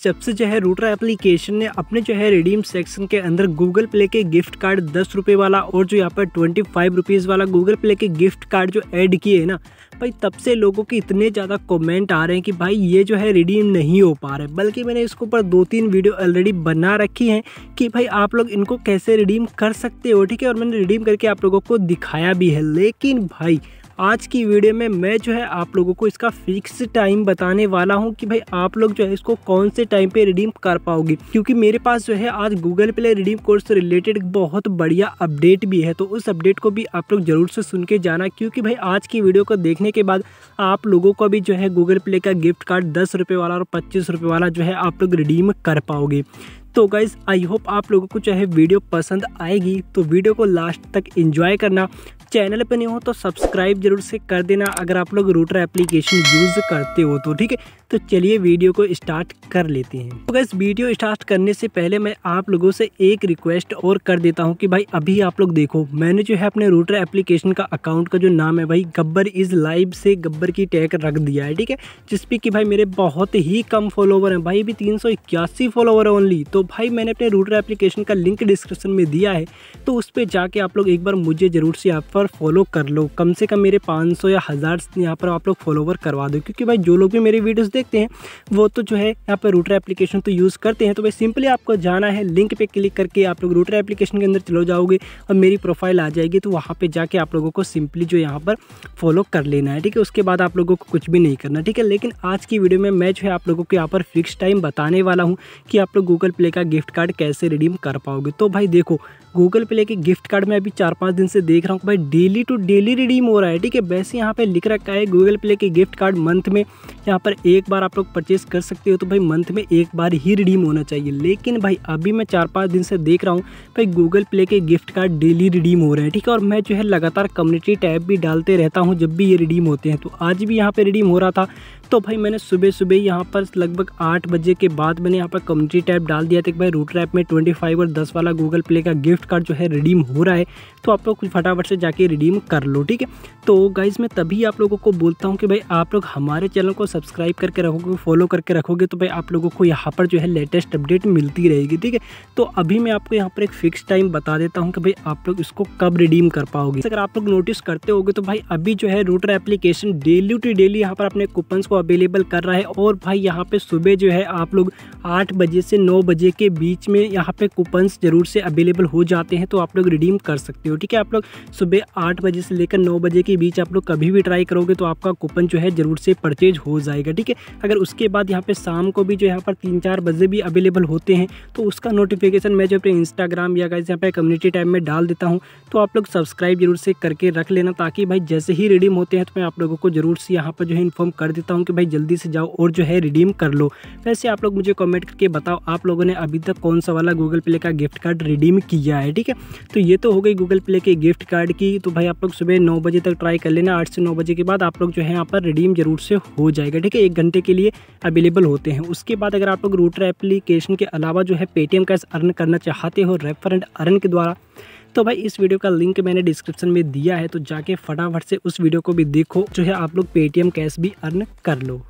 सबसे जो है रूटर एप्लीकेशन ने अपने जो है रिडीम सेक्शन के अंदर गूगल प्ले के गिफ्ट कार्ड दस रुपये वाला और जो यहाँ पर ट्वेंटी फाइव रुपीज़ वाला गूगल प्ले के गिफ्ट कार्ड जो ऐड किए हैं ना भाई तब से लोगों के इतने ज़्यादा कमेंट आ रहे हैं कि भाई ये जो है रिडीम नहीं हो पा रहे बल्कि मैंने इसके ऊपर दो तीन वीडियो ऑलरेडी बना रखी है कि भाई आप लोग इनको कैसे रिडीम कर सकते हो ठीक है और मैंने रिडीम करके आप लोगों को दिखाया भी है लेकिन भाई आज की वीडियो में मैं जो है आप लोगों को इसका फिक्स टाइम बताने वाला हूँ कि भाई आप लोग जो है इसको कौन से टाइम पे रिडीम कर पाओगे क्योंकि मेरे पास जो है आज गूगल प्ले रिडीम कोर्स से रिलेटेड बहुत बढ़िया अपडेट भी है तो उस अपडेट को भी आप लोग जरूर से सुन के जाना क्योंकि भाई आज की वीडियो को देखने के बाद आप लोगों को भी जो है गूगल प्ले का गिफ्ट कार्ड दस रुपये वाला और पच्चीस रुपये वाला जो है आप लोग रिडीम कर पाओगे तो गाइज़ आई होप आप लोगों को चाहे वीडियो पसंद आएगी तो वीडियो को लास्ट तक एंजॉय करना चैनल पर नहीं हो तो सब्सक्राइब जरूर से कर देना अगर आप लोग रूटर एप्लीकेशन यूज़ करते हो तो ठीक है तो चलिए वीडियो को स्टार्ट कर लेते हैं तो इस वीडियो स्टार्ट करने से पहले मैं आप लोगों से एक रिक्वेस्ट और कर देता हूँ कि भाई अभी आप लोग देखो मैंने जो है अपने रूटर एप्लीकेशन का अकाउंट का जो नाम है भाई गब्बर इज़ लाइव से गब्बर की टैग रख दिया है ठीक है जिसपे कि भाई मेरे बहुत ही कम फॉलोवर हैं भाई अभी तीन फॉलोवर है ओनली तो भाई मैंने अपने रूटर एप्लीकेशन का लिंक डिस्क्रिप्शन में दिया है तो उस पर जाके आप लोग एक बार मुझे ज़रूर से आप पर फॉलो कर लो कम से कम मेरे 500 या हज़ार यहाँ पर आप लोग फॉलोवर करवा दो क्योंकि भाई जो लोग भी मेरे वीडियोस देखते हैं वो तो जो है यहाँ पर रूटर एप्लीकेशन तो यूज़ करते हैं तो भाई सिंपली आपको जाना है लिंक पर क्लिक करके आप लोग रूटर एप्लीकेशन के अंदर चलो जाओगे और मेरी प्रोफाइल आ जाएगी तो वहाँ पर जाके आप लोगों को सिंपली जो यहाँ पर फॉलो कर लेना है ठीक है उसके बाद आप लोगों को कुछ भी नहीं करना ठीक है लेकिन आज की वीडियो में मैं जो है आप लोगों को यहाँ पर फिक्स टाइम बताने वाला हूँ कि आप लोग गूगल प्ले का गिफ्ट कार्ड कैसे रिडीम कर पाओगे तो भाई देखो गूगल प्ले के गिफ्ट कार्ड में अभी चार पाँच दिन से देख रहा हूँ भाई डेली टू डेली रिडीम हो रहा है ठीक है वैसे यहाँ पे लिख रखा है गूगल प्ले के गिफ्ट कार्ड मंथ में यहाँ पर एक बार आप लोग परचेस कर सकते हो तो भाई मंथ में एक बार ही रिडीम होना चाहिए लेकिन भाई अभी मैं चार पाँच दिन से देख रहा हूँ भाई गूगल प्ले के गिफ्ट कार्ड डेली रिडीम हो रहे हैं ठीक है और मैं जो है लगातार कम्युनिटी टैब भी डालते रहता हूँ जब भी ये रिडीम होते हैं तो आज भी यहाँ पर रिडीम हो रहा था तो भाई मैंने सुबह सुबह यहाँ पर लगभग आठ बजे के बाद मैंने यहाँ पर कम्युनिटी टैप डाल दिया था कि भाई रूट ऐप में ट्वेंटी फाइव और दस वाला गूगल प्ले का गिफ्ट कार्ड जो है रिडीम हो रहा है तो आप लोग कुछ फटाफट से जाके रिडीम कर लो ठीक है तो गाइज़ मैं तभी आप लोगों को बोलता हूँ कि भाई आप लोग हमारे चैनल को सब्सक्राइब करके रखोगे फॉलो करके रखोगे तो भाई आप लोगों को यहाँ पर जो है लेटेस्ट अपडेट मिलती रहेगी ठीक है तो अभी मैं आपको यहाँ पर एक फिक्स टाइम बता देता हूँ कि भाई आप लोग इसको कब रिडीम कर पाओगे अगर आप लोग नोटिस करते हो तो भाई अभी जो है Rooter application daily to daily यहाँ पर अपने कूपन को अवेलेबल कर रहा है और भाई यहाँ पे सुबह जो है आप लोग आठ बजे से नौ बजे के बीच में यहाँ पे कूपन्स ज़रूर से अवेलेबल हो जाते हैं तो आप लोग रिडीम कर सकते हो ठीक है आप लोग सुबह आठ बजे से लेकर नौ बजे के बीच आप लोग कभी भी ट्राई करोगे तो आपका कूपन जो है ज़रूर से परचेज हो जाएगा ठीक है अगर उसके बाद यहाँ पर शाम को भी जो यहाँ पर तीन चार बजे भी अवेलेबल होते हैं तो उसका नोटिफिकेशन मैं जो अपने इंस्टाग्राम या गाइज यहाँ पर कम्युनिटी टाइम में डाल देता हूँ तो आप लोग सब्सक्राइब जरूर से करके रख लेना ताकि भाई जैसे ही रिडीम होते हैं तो मैं आप लोगों को जरूर से यहाँ पर जो है इन्फॉर्म कर देता हूँ तो भाई जल्दी से जाओ और जो है रिडीम कर लो वैसे आप लोग मुझे कमेंट करके बताओ आप लोगों ने अभी तक कौन सा वाला गूगल प्ले का गिफ्ट कार्ड रिडीम किया है ठीक है तो ये तो हो गई गूगल प्ले के गिफ्ट कार्ड की तो भाई आप लोग सुबह नौ बजे तक ट्राई कर लेना आठ से नौ बजे के बाद आप लोग जो है यहाँ पर रिडीम जरूर से हो जाएगा ठीक है एक घंटे के लिए अवेलेबल होते हैं उसके बाद अगर आप लोग रूटर एप्लीकेशन के अलावा जो है पेटीएम कैश अर्न करना चाहते हो रेफरेंट अर्न के द्वारा तो भाई इस वीडियो का लिंक मैंने डिस्क्रिप्शन में दिया है तो जाके फटाफट से उस वीडियो को भी देखो जो है आप लोग पेटीएम कैश भी अर्न कर लो